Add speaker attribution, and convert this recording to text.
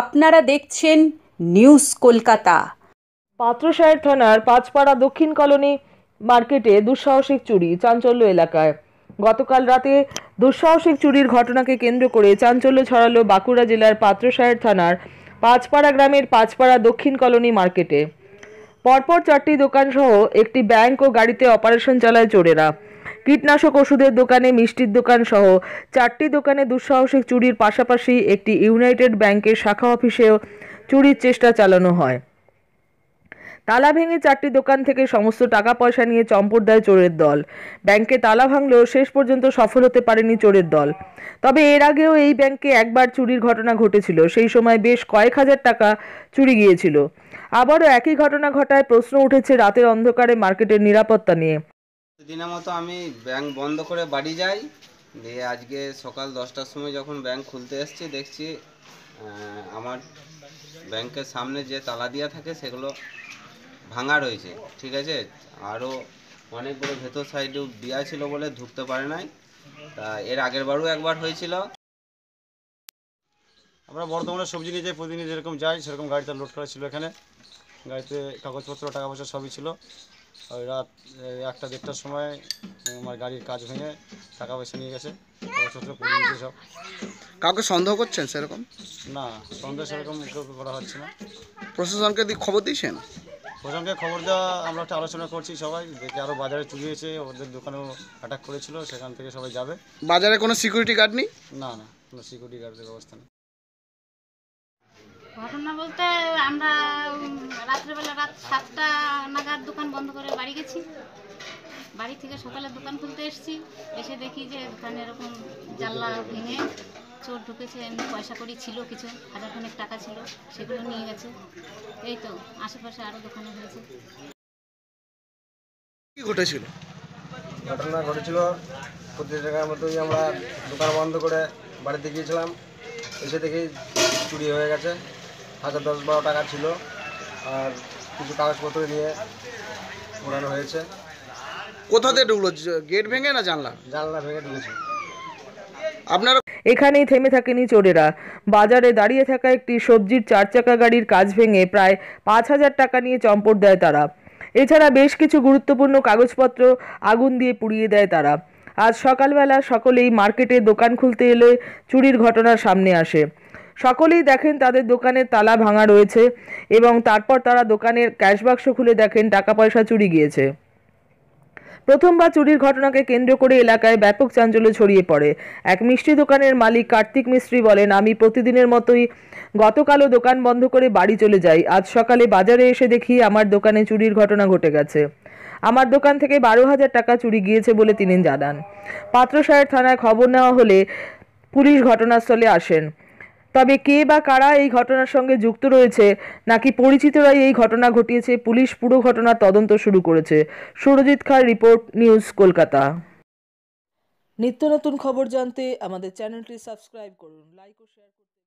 Speaker 1: আপনারা দেখছেন নিউজ কলকাতা পাত্রসাহেব থানার পাঁচপাড়া দক্ষিণ কলোনি মার্কেটে দুঃসাহসিক চুরি চাঞ্চল্য এলাকায় গতকাল রাতে দুঃসাহসিক চুরির ঘটনাকে কেন্দ্র করে চাঞ্চল্য ছড়ালো বাঁকুড়া জেলার পাত্রসাহেব থানার পাঁচপাড়া গ্রামের পাঁচপাড়া দক্ষিণ কলোনি মার্কেটে পরপর চারটি দোকানসহ একটি ব্যাংক ও গাড়িতে অপারেশন চালায় চোরেরা কীটনাশক ওষুধের দোকানে মিষ্টির দোকান সহ চারটি দোকানে দুঃসাহসিক চুরির পাশাপাশি একটি ইউনাইটেড ব্যাংকের শাখা অফিসেও চুরির চেষ্টা চালানো হয় তালা ভেঙে চারটি দোকান থেকে সমস্ত টাকা পয়সা নিয়ে চম্পট দেয় চোরের দল ব্যাংকে তালা ভাঙলেও শেষ পর্যন্ত সফল হতে পারেনি চোরের দল তবে এর আগেও এই ব্যাংকে একবার চুরির ঘটনা ঘটেছিল সেই সময় বেশ কয়েক হাজার টাকা চুরি গিয়েছিল আবারও একই ঘটনা ঘটায় প্রশ্ন উঠেছে রাতের অন্ধকারে মার্কেটের নিরাপত্তা নিয়ে দিনের মতো আমি ব্যাংক বন্ধ করে বাড়ি যাই দিয়ে আজকে সকাল দশটার সময় যখন ব্যাংক খুলতে এসছি দেখছি আমার ব্যাংকের সামনে যে তালা দিয়া থাকে সেগুলো ভাঙা রয়েছে ঠিক আছে আরও অনেকগুলো ভেতর সাইডেও দেওয়া ছিল বলে ঢুকতে পারে নাই তা এর আগের বারও একবার হয়েছিল আমরা বর্তমানে সবজি নিয়ে যাই প্রতিদিন যেরকম যাই সেরকম গাড়িতে লোড করা ছিল এখানে গাড়িতে কাগজপত্র টাকা পয়সা সবই ছিল ওই রাত একটা দেড়টার সময় আমার গাড়ির কাজ ভেঙে টাকা পয়সা নিয়ে গেছে সব কাউকে সন্দেহ করছেন সেরকম না সন্দেহ সেরকম করা হচ্ছে না প্রশাসনকে দি- খবর দিয়েছেন প্রশাসনকে খবর দেওয়া আমরা একটা আলোচনা করছি সবাই দেখি আরও বাজারে চুরি হয়েছে ওদের দোকানেও অ্যাটাক করেছিল সেখান থেকে সবাই যাবে বাজারে কোনো সিকিউরিটি গার্ড নেই না না কোনো সিকিউরিটি গার্ডের ব্যবস্থা নেই ঘটনা বলতে আমরা রাত্রেবেলা রাত সাতটা নাগাদ দোকান বন্ধ করে বাড়ি গেছি বাড়ি থেকে সকালে দোকান খুলতে এসেছি এসে দেখি যে দোকানে এরকম জানলা ভেঙে চোর ঢুকেছে এমনি পয়সা করি ছিল কিছু হাজার খানেক টাকা ছিল সেগুলো নিয়ে গেছে এই তো আশেপাশে আরও দোকানে হয়েছে ঘটেছিল ঘটনা ঘটেছিল প্রতি জায়গার মতোই আমরা দোকান বন্ধ করে বাড়িতে গিয়েছিলাম এসে দেখি চুরি হয়ে গেছে হাজার দশ বারো টাকা ছিল আর কিছু কাগজপত্র নিয়ে উড়ানো হয়েছে কোথা থেকে ঢুকলো গেট ভেঙে না জানলা জানলা ভেঙে ঢুকেছে আপনার এখানেই থেমে থাকেনি চোরেরা বাজারে দাঁড়িয়ে থাকা একটি সবজির চার চাকা গাড়ির কাজ ভেঙে প্রায় পাঁচ হাজার টাকা নিয়ে চম্পট দেয় তারা এছাড়া বেশ কিছু গুরুত্বপূর্ণ কাগজপত্র আগুন দিয়ে পুড়িয়ে দেয় তারা আজ সকালবেলা সকলেই মার্কেটে দোকান খুলতে এলে চুরির ঘটনা সামনে আসে সকলেই দেখেন তাদের দোকানের তালা ভাঙা রয়েছে এবং তারপর তারা দোকানের ক্যাশবাক্স খুলে দেখেন টাকা পয়সা চুরি গিয়েছে প্রথমবার চুরির ঘটনাকে কেন্দ্র করে এলাকায় ব্যাপক চাঞ্চল্য ছড়িয়ে পড়ে এক মিষ্টি দোকানের মালিক কার্তিক মিস্ত্রি বলেন আমি প্রতিদিনের মতোই গতকালও দোকান বন্ধ করে বাড়ি চলে যাই আজ সকালে বাজারে এসে দেখি আমার দোকানে চুরির ঘটনা ঘটে গেছে আমার দোকান থেকে বারো হাজার টাকা চুরি গিয়েছে বলে তিনি জানান পাত্রসায়ের থানায় খবর নেওয়া হলে পুলিশ ঘটনাস্থলে আসেন তবে কে বা কারা এই ঘটনার সঙ্গে যুক্ত রয়েছে নাকি পরিচিতরাই এই ঘটনা ঘটিয়েছে পুলিশ পুরো ঘটনার তদন্ত শুরু করেছে সুরজিৎ খার রিপোর্ট নিউজ কলকাতা নিত্য নতুন খবর জানতে আমাদের চ্যানেলটি সাবস্ক্রাইব করুন লাইক ও শেয়ার করুন